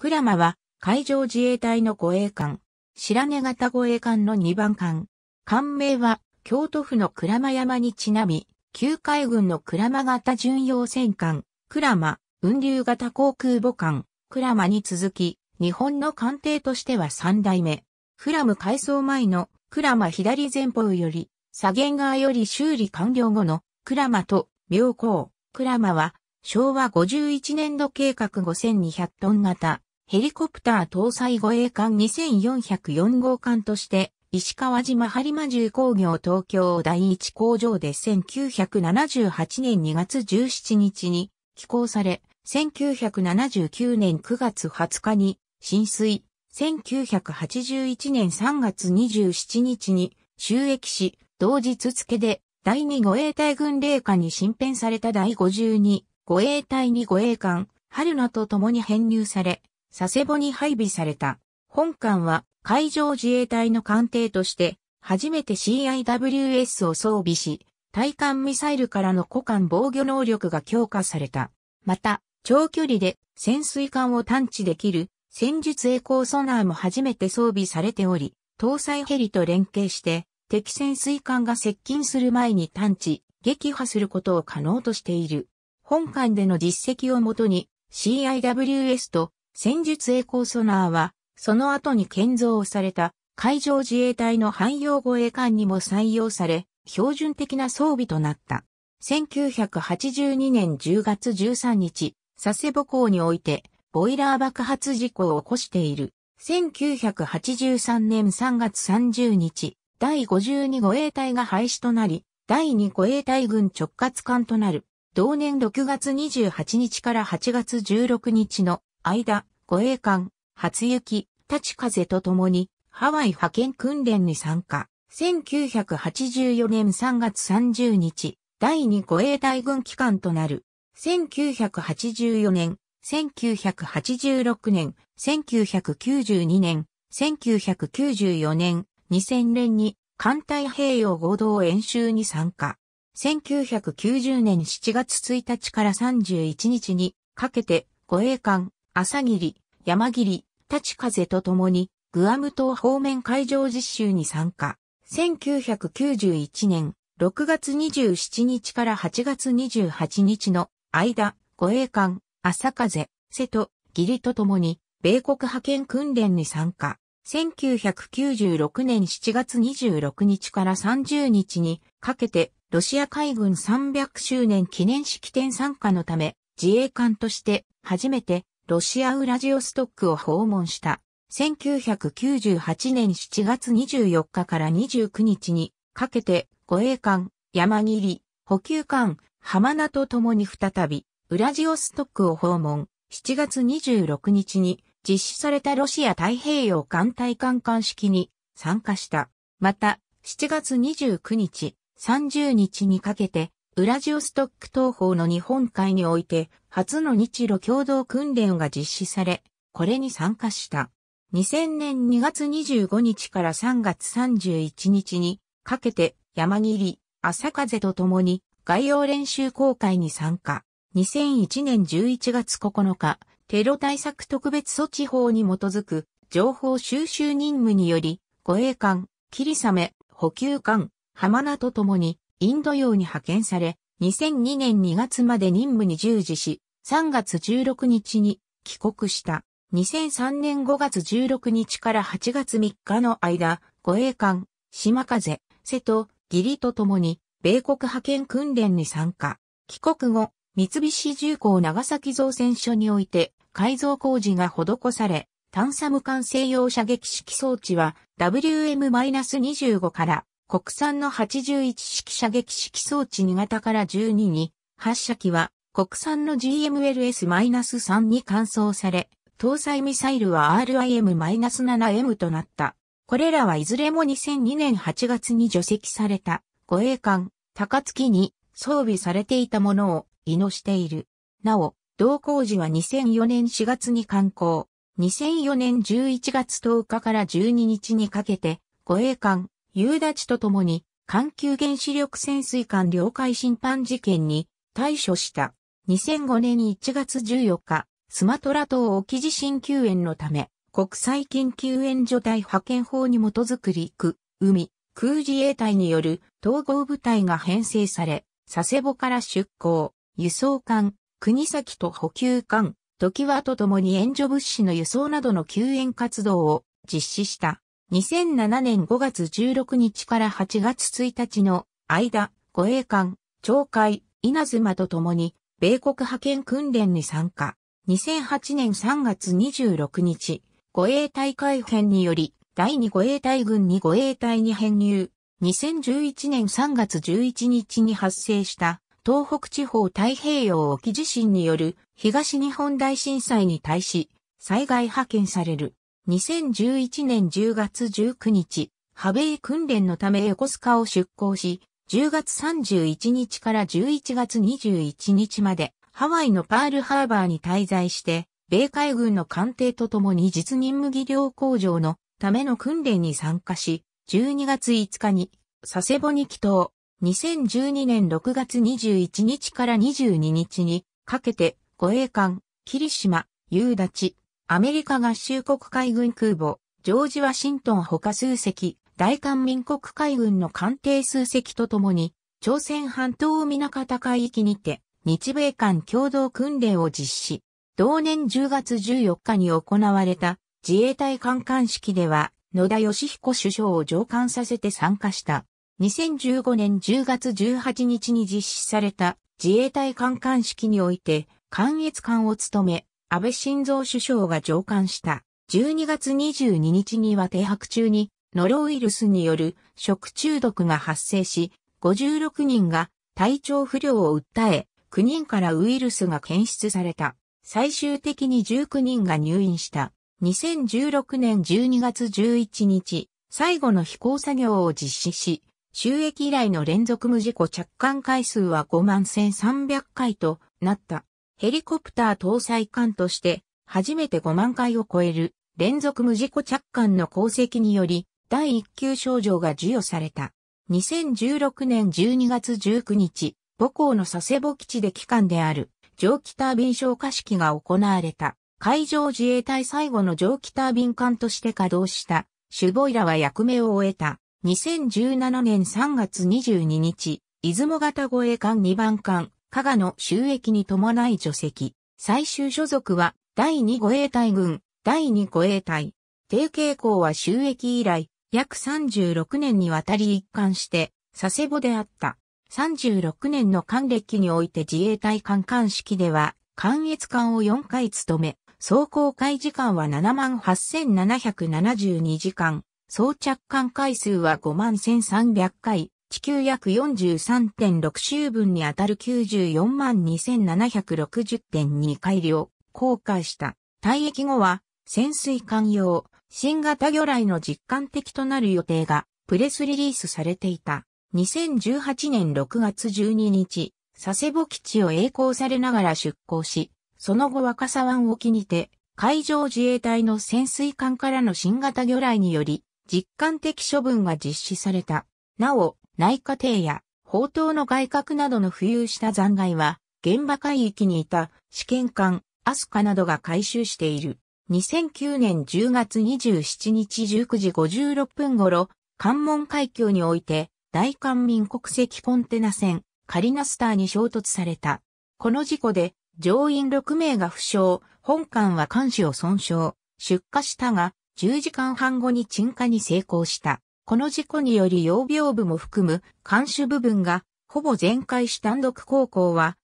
クラマは海上自衛隊の護衛艦、白根型護衛艦の2番艦。艦名は京都府のラマ山にちなみ、旧海軍のラマ型巡洋戦艦、ラマ、運流型航空母艦、ラマに続き、日本の艦艇としては3代目。クラム改装前のラマ左前方より、左舷側より修理完了後のラマと妙高。ラマは昭和51年度計画5200トン型、ヘリコプター搭載護衛艦2404号艦として、石川島播磨重工業東京第一工場で1978年2月17日に寄港され、1979年9月20日に浸水、1981年3月27日に収益し、同日付で第2護衛隊軍令下に新編された第52護衛隊に護衛艦、春名と共に編入され、佐世保に配備された。本艦は海上自衛隊の艦艇として初めて CIWS を装備し、対艦ミサイルからの古艦防御能力が強化された。また、長距離で潜水艦を探知できる戦術栄光ソナーも初めて装備されており、搭載ヘリと連携して敵潜水艦が接近する前に探知、撃破することを可能としている。本艦での実績をもとに CIWS と戦術栄光ソナーは、その後に建造された海上自衛隊の汎用護衛艦にも採用され、標準的な装備となった。1982年10月13日、佐世保港において、ボイラー爆発事故を起こしている。1983年3月30日、第52護衛隊が廃止となり、第2護衛隊軍直轄艦となる。同年6月28日から8月16日の間、護衛艦、初雪、立ち風と共に、ハワイ派遣訓練に参加。1984年3月30日、第2護衛大軍機関となる。1984年、1986年、1992年、1994年、2000年に艦隊平洋合同演習に参加。1990年7月1日から31日にかけて護衛艦朝霧、山霧、立風と共に、グアム島方面海上実習に参加。1991年6月27日から8月28日の間、護衛艦、朝風、瀬戸、義理と共に、米国派遣訓練に参加。1996年7月26日から30日にかけて、ロシア海軍300周年記念式典参加のため、自衛艦として初めてロシアウラジオストックを訪問した。1998年7月24日から29日にかけて護衛艦、山切、補給艦、浜名と共に再びウラジオストックを訪問。7月26日に実施されたロシア太平洋艦隊艦艦式に参加した。また、7月29日、30日にかけてウラジオストック東方の日本海において初の日露共同訓練が実施され、これに参加した。2000年2月25日から3月31日にかけて山切、朝風と共に概要練習公開に参加。2001年11月9日、テロ対策特別措置法に基づく情報収集任務により、護衛艦、霧雨、補給艦、浜名と共にインド洋に派遣され、2002年2月まで任務に従事し、3月16日に帰国した。2003年5月16日から8月3日の間、護衛艦、島風、瀬戸、義理とともに、米国派遣訓練に参加。帰国後、三菱重工長崎造船所において、改造工事が施され、探査無管制用射撃式装置は WM-25 から国産の81式射撃式装置2型から12に、発射機は国産の GMLS-3 に換装され、搭載ミサイルは RIM-7M となった。これらはいずれも2002年8月に除籍された護衛艦高槻に装備されていたものを移納している。なお、同工時は2004年4月に刊行、2004年11月10日から12日にかけて護衛艦夕立とともに、環球原子力潜水艦領海侵犯事件に対処した。2005年1月14日、スマトラ島沖地震救援のため、国際緊急援助隊派遣法に基づく陸、海、空自衛隊による統合部隊が編成され、佐世保から出港、輸送艦、国崎と補給艦、時はとともに援助物資の輸送などの救援活動を実施した。2007年5月16日から8月1日の間、護衛艦、長海、稲妻と共に、米国派遣訓練に参加。2008年3月26日、護衛隊改編により、第2護衛隊軍に護衛隊に編入。2011年3月11日に発生した東北地方太平洋沖地震による東日本大震災に対し災害派遣される。2011年10月19日、ハベイ訓練のため横須賀を出港し、10月31日から11月21日まで、ハワイのパールハーバーに滞在して、米海軍の艦艇とともに実任務技量工場のための訓練に参加し、12月5日に佐世保に帰島、2012年6月21日から22日にかけて護衛艦、霧島、夕立、アメリカ合衆国海軍空母、ジョージ・ワシントン他数隻、大韓民国海軍の艦艇数隻とともに、朝鮮半島南方海域にて、日米間共同訓練を実施。同年10月14日に行われた自衛隊艦艦式では、野田義彦首相を上官させて参加した。2015年10月18日に実施された自衛隊艦艦式において、艦越艦を務め、安倍晋三首相が上官した12月22日には停泊中にノロウイルスによる食中毒が発生し、56人が体調不良を訴え、9人からウイルスが検出された。最終的に19人が入院した。2016年12月11日、最後の飛行作業を実施し、収益以来の連続無事故着艦回数は5万1300回となった。ヘリコプター搭載艦として初めて5万回を超える連続無事故着艦の功績により第1級賞状が授与された。2016年12月19日、母校の佐世保基地で機関である蒸気タービン消火式が行われた。海上自衛隊最後の蒸気タービン艦として稼働したシュボイラは役目を終えた。2017年3月22日、出雲型護衛艦2番艦加賀の収益に伴い除籍。最終所属は、第2護衛隊軍、第2護衛隊。定型校は収益以来、約36年にわたり一貫して、佐世保であった。36年の還歴において自衛隊官官式では、官越官を4回務め、走行回時間は78,772時間、装着艦回数は51,300回、地球約43.6周分にあたる94万2760.2改量、降下した。退役後は、潜水艦用、新型魚雷の実感的となる予定が、プレスリリースされていた。2018年6月12日、佐世保基地を栄光されながら出港し、その後若狭湾沖にて、海上自衛隊の潜水艦からの新型魚雷により、実感的処分が実施された。なお、内科艇や砲塔の外郭などの浮遊した残骸は、現場海域にいた試験艦、アスカなどが回収している。2009年10月27日19時56分頃、関門海峡において、大韓民国籍コンテナ船、カリナスターに衝突された。この事故で、乗員6名が負傷、本艦は艦首を損傷、出火したが、10時間半後に沈下に成功した。この事故により養病部も含む監視部分がほぼ全壊し単独高校は、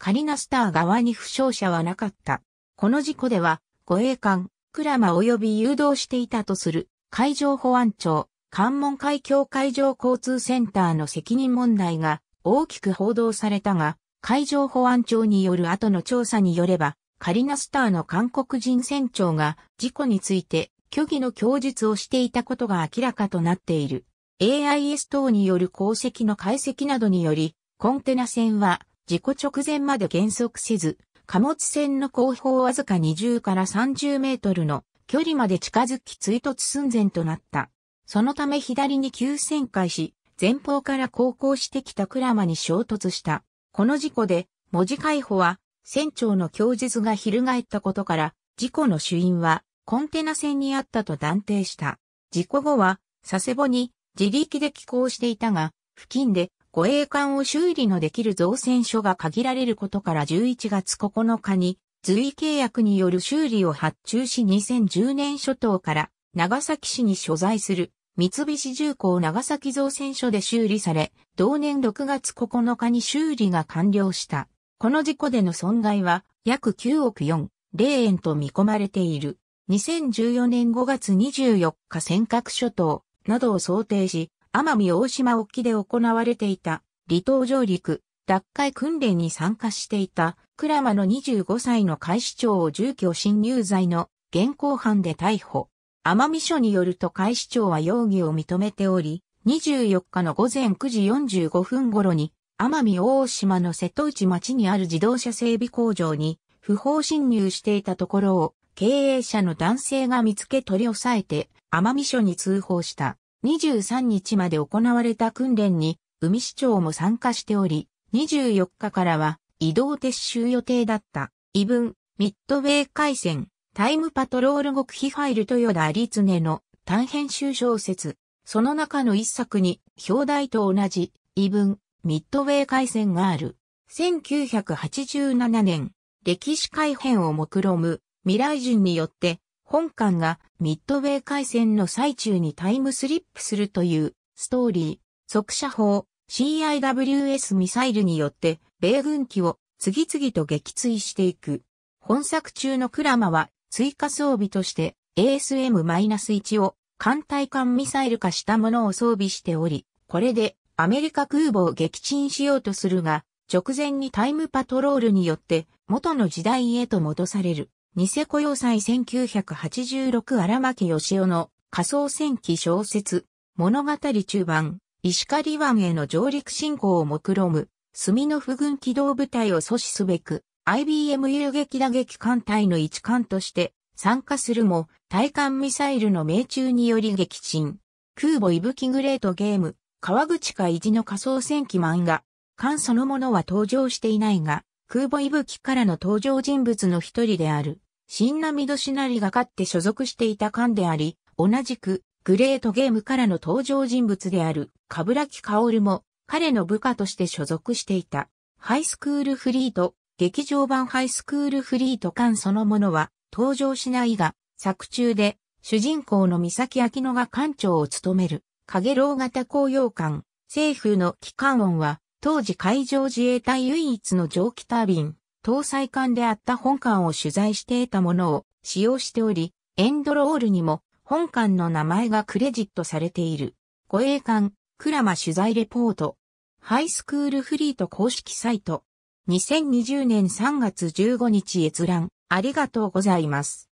カリナスター側に負傷者はなかった。この事故では、護衛艦、クラマ及び誘導していたとする海上保安庁、関門海峡海上交通センターの責任問題が大きく報道されたが、海上保安庁による後の調査によれば、カリナスターの韓国人船長が事故について虚偽の供述をしていたことが明らかとなっている。AIS 等による鉱石の解析などにより、コンテナ船は事故直前まで減速せず、貨物船の後方わずか20から30メートルの距離まで近づき追突寸前となった。そのため左に急旋回し、前方から航行してきたクラマに衝突した。この事故で、文字解放は、船長の供述が翻ったことから、事故の主因は、コンテナ船にあったと断定した。事故後は、佐世保に自力で寄港していたが、付近で護衛艦を修理のできる造船所が限られることから11月9日に、随意契約による修理を発注し2010年初頭から長崎市に所在する三菱重工長崎造船所で修理され、同年6月9日に修理が完了した。この事故での損害は約9億4、0円と見込まれている。2014年5月24日尖閣諸島などを想定し、奄美大島沖で行われていた離島上陸脱海訓練に参加していた倉間の25歳の海士長を住居侵入罪の現行犯で逮捕。奄美署によると海士長は容疑を認めており、24日の午前9時45分頃に奄美大島の瀬戸内町にある自動車整備工場に不法侵入していたところを経営者の男性が見つけ取り押さえて、奄美署に通報した。23日まで行われた訓練に、海市長も参加しており、24日からは移動撤収予定だった。異文、ミッドウェー海戦、タイムパトロール極秘ファイル豊田有常の短編集小説。その中の一作に、表題と同じ、異文、ミッドウェー海戦がある。1987年、歴史改変を目論む未来人によって、本館がミッドウェー海戦の最中にタイムスリップするというストーリー、速射砲 CIWS ミサイルによって米軍機を次々と撃墜していく。本作中のクラマは追加装備として ASM-1 を艦隊艦ミサイル化したものを装備しており、これでアメリカ空母を撃沈しようとするが、直前にタイムパトロールによって元の時代へと戻される。ニセコ要塞1986荒牧義雄の仮想戦記小説、物語中盤、石狩湾への上陸進行を目論む、スミノフ軍機動部隊を阻止すべく、IBM 遊撃打撃艦隊の一艦として参加するも、対艦ミサイルの命中により撃沈。空母いぶきグレートゲーム、川口意地の仮想戦記漫画、艦そのものは登場していないが、空母いぶきからの登場人物の一人である。新ナミドシナリが勝って所属していた艦であり、同じく、グレートゲームからの登場人物である、カブラキカオルも、彼の部下として所属していた。ハイスクールフリート、劇場版ハイスクールフリート艦そのものは、登場しないが、作中で、主人公の三崎明乃が館長を務める、影楼型公用館、政府の機関音は、当時海上自衛隊唯一の蒸気タービン、搭載艦であった本艦を取材して得たものを使用しており、エンドロールにも本艦の名前がクレジットされている。護衛艦、クラマ取材レポート。ハイスクールフリート公式サイト。2020年3月15日閲覧。ありがとうございます。